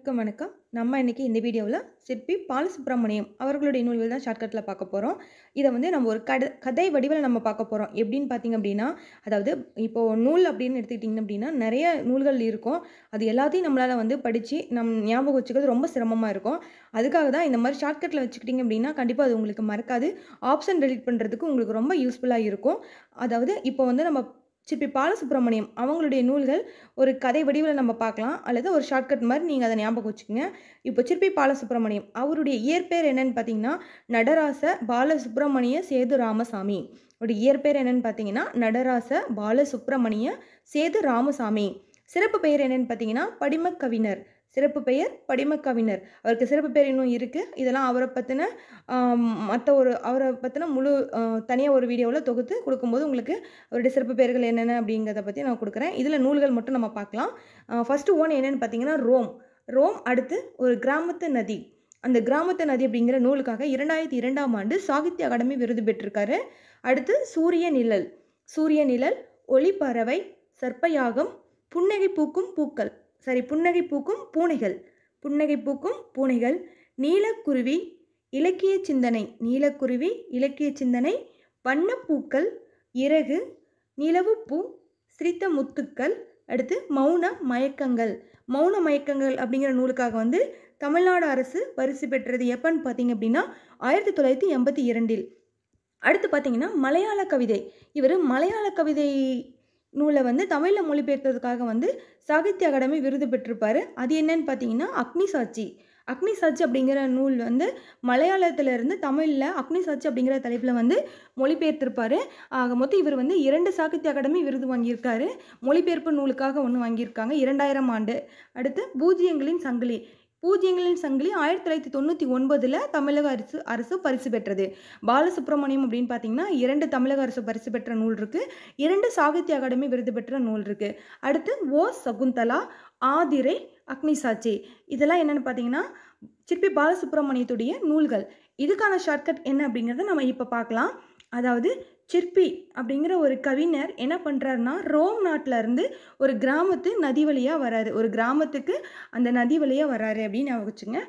வணக்கம் வணக்கம் நம்ம இன்றைக்கி இந்த வீடியோவில் சிற்பி பாலசுப்ரமணியம் அவர்களுடைய நூல்கள் தான் ஷார்ட்கட்டில் பார்க்க போகிறோம் இதை வந்து நம்ம ஒரு கட கதை வடிவில் நம்ம பார்க்க போகிறோம் எப்படின்னு பார்த்திங்க அப்படின்னா அதாவது இப்போது நூல் அப்படின்னு எடுத்துக்கிட்டிங்க அப்படின்னா நிறைய நூல்கள் இருக்கும் அது எல்லாத்தையும் நம்மளால் வந்து படித்து நம் ஞாபகம் வச்சுக்கிறது ரொம்ப சிரமமாக இருக்கும் அதுக்காக தான் இந்த மாதிரி ஷார்ட்கட்டில் வச்சுக்கிட்டிங்க அப்படின்னா கண்டிப்பாக அது உங்களுக்கு மறக்காது ஆப்ஷன் டெலிட் பண்ணுறதுக்கு உங்களுக்கு ரொம்ப யூஸ்ஃபுல்லாக இருக்கும் அதாவது இப்போ வந்து நம்ம சிற்பி பாலசுப்ரமணியம் அவங்களுடைய நூல்கள் ஒரு கதை வடிவில் நம்ம பார்க்கலாம் அல்லது ஒரு ஷார்ட்கட் மாதிரி நீங்கள் அதை ஞாபகம் வச்சுக்கோங்க இப்போ சிற்பி பாலசுப்ரமணியம் அவருடைய இயற்பெயர் என்னன்னு பார்த்தீங்கன்னா நடராச பாலசுப்ரமணிய சேது ராமசாமி அவருடைய இயற்பெயர் என்னன்னு பார்த்தீங்கன்னா நடராச பாலசுப்ரமணிய சேது ராமசாமி சிறப்பு பெயர் என்னன்னு பார்த்தீங்கன்னா படிமக்கவினர் சிறப்பு பெயர் படிமக்கவிஞர் அவருக்கு சிறப்பு பெயர் இன்னும் இருக்குது இதெல்லாம் அவரை பற்றின மற்ற ஒரு அவரை பற்றின முழு தனியாக ஒரு வீடியோவில் தொகுத்து கொடுக்கும்போது உங்களுக்கு அவருடைய சிறப்பு பெயர்கள் என்னென்ன அப்படிங்கிறத பற்றி நான் கொடுக்குறேன் இதில் நூல்கள் மட்டும் நம்ம பார்க்கலாம் ஃபஸ்ட்டு ஒன் என்னென்னு பார்த்தீங்கன்னா ரோம் ரோம் அடுத்து ஒரு கிராமத்து நதி அந்த கிராமத்து நதி அப்படிங்கிற நூலுக்காக இரண்டாயிரத்தி இரண்டாம் ஆண்டு சாகித்ய அகாடமி விருது பெற்றிருக்காரு அடுத்து சூரிய நிழல் சூரிய நிழல் ஒளிப்பறவை சர்ப்பயாகம் புன்னகை பூக்கும் பூக்கள் சாரி புன்னகை பூக்கும் பூனைகள் புன்னகை பூக்கும் பூனைகள் நீலக்குருவி இலக்கிய சிந்தனை நீலக்குருவி இலக்கிய சிந்தனை வண்ணப்பூக்கள் இறகு நிலவுப்பூ சிரித்த முத்துக்கள் அடுத்து மௌன மயக்கங்கள் மௌன மயக்கங்கள் அப்படிங்கிற நூலுக்காக வந்து தமிழ்நாடு அரசு பரிசு பெற்றது எப்பன்னு பார்த்தீங்க அப்படின்னா ஆயிரத்தி தொள்ளாயிரத்தி எண்பத்தி இரண்டில் அடுத்து பார்த்தீங்கன்னா மலையாள கவிதை இவர் மலையாள கவிதை நூலை வந்து தமிழில் மொழிபெயர்த்ததுக்காக வந்து சாகித்ய அகாடமி விருது பெற்றிருப்பார் அது என்னன்னு பார்த்தீங்கன்னா அக்னி சாட்சி அக்னி சாட்சி அப்படிங்கிற நூல் வந்து மலையாளத்திலிருந்து தமிழில் அக்னி சாட்சி அப்படிங்கிற தலைப்பில் வந்து மொழிபெயர்த்திருப்பார் ஆக மொத்தம் இவர் வந்து இரண்டு சாகித்ய அகாடமி விருது வாங்கியிருக்காரு மொழிபெயர்ப்பு நூலுக்காக ஒன்று வாங்கியிருக்காங்க இரண்டாயிரம் ஆண்டு அடுத்து பூஜ்ஜியங்களின் சங்கிலி பூஜ்யங்களின் சங்கிலி ஆயிரத்தி தொள்ளாயிரத்தி தொண்ணூற்றி ஒன்பதில் தமிழக அரசு அரசு பரிசு பெற்றது பாலசுப்ரமணியம் அப்படின்னு பார்த்தீங்கன்னா இரண்டு தமிழக அரசு பரிசு பெற்ற நூல் இருக்குது இரண்டு சாகித்ய அகாடமி விருது பெற்ற நூல் இருக்குது அடுத்து ஓ சகுந்தலா ஆதிரை அக்னி சாட்சி இதெல்லாம் என்னென்னு பார்த்தீங்கன்னா சிற்பி பாலசுப்ரமணியத்துடைய நூல்கள் இதுக்கான ஷார்ட்கட் என்ன அப்படிங்கிறத நம்ம இப்போ பார்க்கலாம் அதாவது சிற்பி அப்படிங்கிற ஒரு கவிஞர் என்ன பண்ணுறாருன்னா ரோம் இருந்து ஒரு கிராமத்து நதி வழியாக வராரு ஒரு கிராமத்துக்கு அந்த நதி வழியாக வராரு அப்படின்னு நான் வச்சுங்க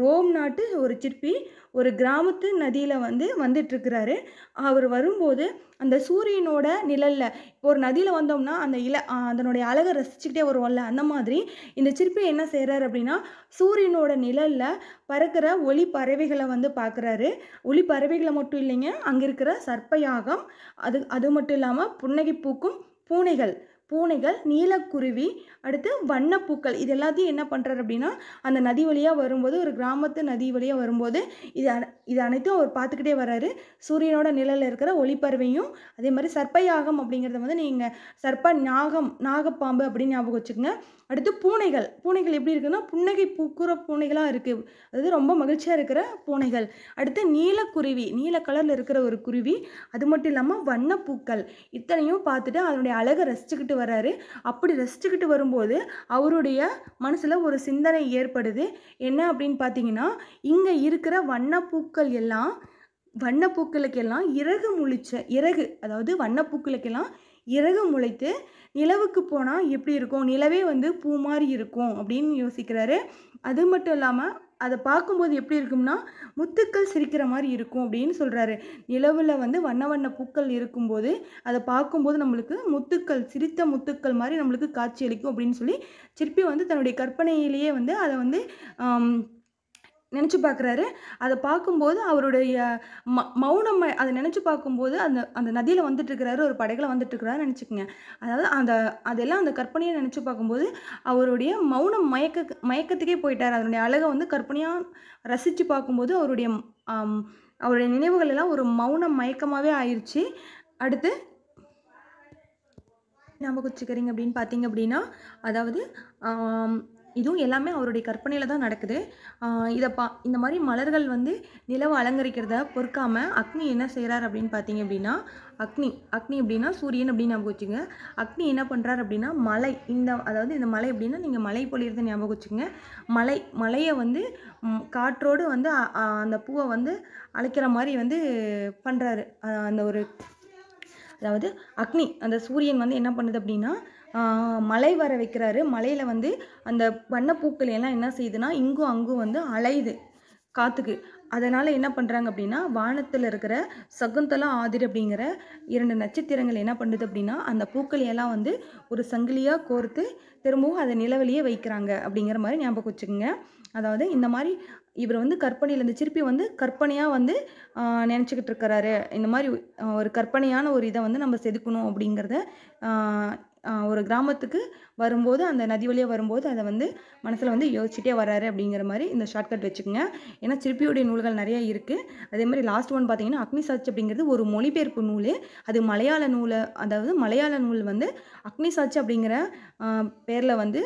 ரோம் நாட்டு ஒரு சிற்பி ஒரு கிராமத்து நதியில் வந்து வந்துட்டுருக்கிறாரு அவர் வரும்போது அந்த சூரியனோட நிழலில் இப்போ ஒரு நதியில் வந்தோம்னா அந்த இல அதனுடைய அழகை ரசிச்சுக்கிட்டே வருவோம்ல அந்த மாதிரி இந்த சிற்பி என்ன செய்கிறார் அப்படின்னா சூரியனோட நிழலில் பறக்கிற ஒளி பறவைகளை வந்து பார்க்குறாரு ஒளி பறவைகளை மட்டும் இல்லைங்க அங்கே இருக்கிற சர்ப்பயாகம் அது அது மட்டும் இல்லாமல் புன்னகை பூக்கும் பூனைகள் பூனைகள் நீலக்குருவி அடுத்து வண்ணப்பூக்கள் இது எல்லாத்தையும் என்ன பண்ணுறாரு அப்படின்னா அந்த நதி வழியாக வரும்போது ஒரு கிராமத்து நதி வழியாக வரும்போது இது இது அனைத்தும் அவர் பார்த்துக்கிட்டே வர்றாரு சூரியனோட நிழலில் இருக்கிற ஒளிப்பறவையும் அதே மாதிரி சர்ப்ப யாகம் அப்படிங்கிறத வந்து நீங்கள் சர்ப்ப நாகம் நாகப்பாம்பு அப்படின்னு ஞாபகம் வச்சுக்கோங்க அடுத்து பூனைகள் பூனைகள் எப்படி இருக்குன்னா புன்னகை பூக்குற பூனைகளாக இருக்குது அதாவது ரொம்ப மகிழ்ச்சியாக இருக்கிற பூனைகள் அடுத்து நீலக்குருவி நீல கலரில் இருக்கிற ஒரு குருவி அது மட்டும் இல்லாமல் வண்ணப்பூக்கள் இத்தனையும் பார்த்துட்டு அதனுடைய அழகை ரசிச்சுக்கிட்டு வர்றாரு அப்படி ரசிச்சுக்கிட்டு வரும்போது அவருடைய மனசில் ஒரு சிந்தனை ஏற்படுது என்ன அப்படின்னு பார்த்தீங்கன்னா இங்கே இருக்கிற வண்ணப்பூக்கள் எல்லாம் வண்ணப்பூக்களுக்கெல்லாம் இறகு முழிச்ச இறகு அதாவது வண்ணப்பூக்களுக்கெல்லாம் இறகு முளைத்து நிலவுக்கு போனால் எப்படி இருக்கும் நிலவே வந்து பூ மாதிரி இருக்கும் அப்படின்னு யோசிக்கிறாரு அது மட்டும் இல்லாமல் அதை பார்க்கும்போது எப்படி இருக்கும்னா முத்துக்கள் சிரிக்கிற மாதிரி இருக்கும் அப்படின்னு சொல்கிறாரு நிலவில் வந்து வண்ண வண்ண பூக்கள் இருக்கும்போது அதை பார்க்கும்போது நம்மளுக்கு முத்துக்கள் சிரித்த முத்துக்கள் மாதிரி நம்மளுக்கு காட்சியளிக்கும் அப்படின்னு சொல்லி சிற்பி வந்து தன்னுடைய கற்பனையிலேயே வந்து அதை வந்து நினச்சி பார்க்குறாரு அதை பார்க்கும்போது அவருடைய ம மௌனம் அதை நினச்சி பார்க்கும்போது அந்த அந்த நதியில் வந்துட்டுருக்கிறாரு ஒரு படைகளை வந்துட்டுருக்கிறாரு நினச்சிக்கோங்க அதாவது அந்த அதெல்லாம் அந்த கற்பனையை நினச்சி பார்க்கும்போது அவருடைய மௌனம் மயக்க மயக்கத்துக்கே போயிட்டார் அதனுடைய அழகை வந்து கற்பனையாக ரசித்து பார்க்கும்போது அவருடைய அவருடைய நினைவுகள் எல்லாம் ஒரு மௌனம் மயக்கமாகவே ஆயிடுச்சு அடுத்து ஞாபகம் குச்சிக்கிறீங்க அப்படின்னு பார்த்தீங்க அப்படின்னா அதாவது இதுவும் எல்லாமே அவருடைய கற்பனையில் தான் நடக்குது இதை பா இந்த மாதிரி மலர்கள் வந்து நிலவை அலங்கரிக்கிறத பொறுக்காமல் அக்னி என்ன செய்கிறார் அப்படின்னு பார்த்தீங்க அப்படின்னா அக்னி அக்னி அப்படின்னா சூரியன் அப்படின்னு ஞாபகம் வச்சுங்க அக்னி என்ன பண்ணுறார் அப்படின்னா மலை இந்த அதாவது இந்த மலை அப்படின்னா நீங்கள் மலை பொழியிறத ஞாபகம் வச்சுங்க மலை மலையை வந்து காற்றோடு வந்து அந்த பூவை வந்து அழைக்கிற மாதிரி வந்து பண்ணுறாரு அந்த ஒரு அதாவது அக்னி அந்த சூரியன் வந்து என்ன பண்ணுது அப்படின்னா மலை வர வைக்கிறாரு மலையில் வந்து அந்த வண்ணப்பூக்கள் எல்லாம் என்ன செய்யுதுன்னா இங்கும் அங்கும் வந்து அலையுது காற்றுக்கு அதனால் என்ன பண்ணுறாங்க அப்படின்னா வானத்தில் இருக்கிற சகுந்தலா ஆதிர் அப்படிங்கிற இரண்டு நட்சத்திரங்கள் என்ன பண்ணுது அப்படின்னா அந்த பூக்களையெல்லாம் வந்து ஒரு சங்கிலியாக கோர்த்து திரும்பவும் அதை நிலவழியே வைக்கிறாங்க அப்படிங்கிற மாதிரி ஞாபகம் வச்சுக்கோங்க அதாவது இந்த மாதிரி இவர் வந்து கற்பனையிலேருந்து திருப்பி வந்து கற்பனையாக வந்து நினச்சிக்கிட்டு இருக்கிறாரு இந்த மாதிரி ஒரு கற்பனையான ஒரு இதை வந்து நம்ம செதுக்கணும் அப்படிங்கிறத ஒரு கிராமத்துக்கு வரும்போது அந்த நதி வழியாக வரும்போது அதை வந்து மனசில் வந்து யோசிச்சுட்டே வராரு அப்படிங்கிற மாதிரி இந்த ஷார்ட்கட் வச்சுக்கோங்க ஏன்னா சிற்பியுடைய நூல் நூல்கள் நிறைய இருக்குது அதே மாதிரி லாஸ்ட் ஒன் பார்த்தீங்கன்னா அக்னி சாட்சி அப்படிங்கிறது ஒரு மொழிபெயர்ப்பு நூல் அது மலையாள நூலை அதாவது மலையாள நூல் வந்து அக்னி சாட்சி அப்படிங்கிற பேரில் வந்து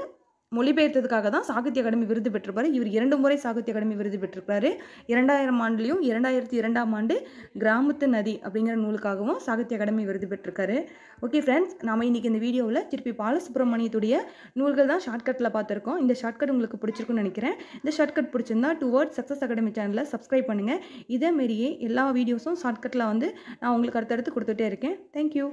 மொழிபெயர்த்ததுக்காக தான் சாகித்ய அகாடமி விருது பெற்றிருப்பார் இவர் இரண்டு முறை சாகித்ய அகாடமி விருது பெற்றிருக்கிறாரு இரண்டாயிரம் ஆண்டுலையும் இரண்டாயிரத்தி இரண்டாம் ஆண்டு கிராமத்து நதி அப்படிங்கிற நூலுக்காகவும் சாகித்ய அகாடமி விருது பெற்றிருக்காரு ஓகே ஃப்ரெண்ட்ஸ் நாம் இன்றைக்கி இந்த வீடியோவில் திருப்பி பாலசுப்ரமணியத்துடைய நூல்கள் தான் ஷார்ட்கட்டில் பார்த்துருக்கோம் இந்த ஷார்ட்கட் உங்களுக்கு பிடிச்சிருக்கும்னு நினைக்கிறேன் இந்த ஷார்ட்கட் பிடிச்சிருந்தா டுவர்ட் சக்ஸஸ் அகாடமி சேனலில் சப்ஸ்கிரைப் பண்ணுங்கள் இதேமாரியே எல்லா வீடியோஸும் ஷார்ட்கட்டில் வந்து நான் உங்களுக்கு அடுத்தடுத்து கொடுத்துட்டே இருக்கேன் தேங்க்யூ